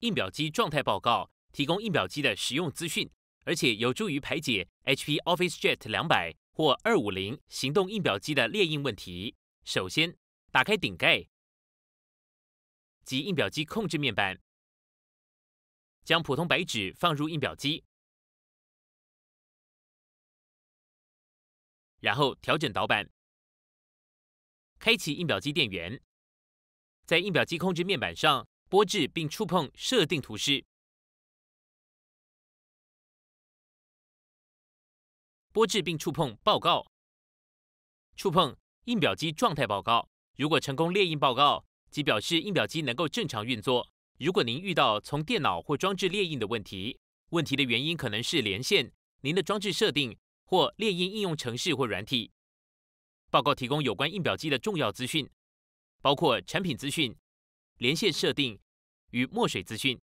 印表机状态报告提供印表机的使用资讯，而且有助于排解 HP OfficeJet 两百或二五零行动印表机的裂印问题。首先，打开顶盖及印表机控制面板，将普通白纸放入印表机，然后调整导板，开启印表机电源，在印表机控制面板上。波置并触碰设定图示。波置并触碰报告。触碰印表机状态报告。如果成功列印报告，即表示印表机能够正常运作。如果您遇到从电脑或装置列印的问题，问题的原因可能是连线、您的装置设定或列印应用程式或软体。报告提供有关印表机的重要资讯，包括产品资讯。连线设定与墨水资讯。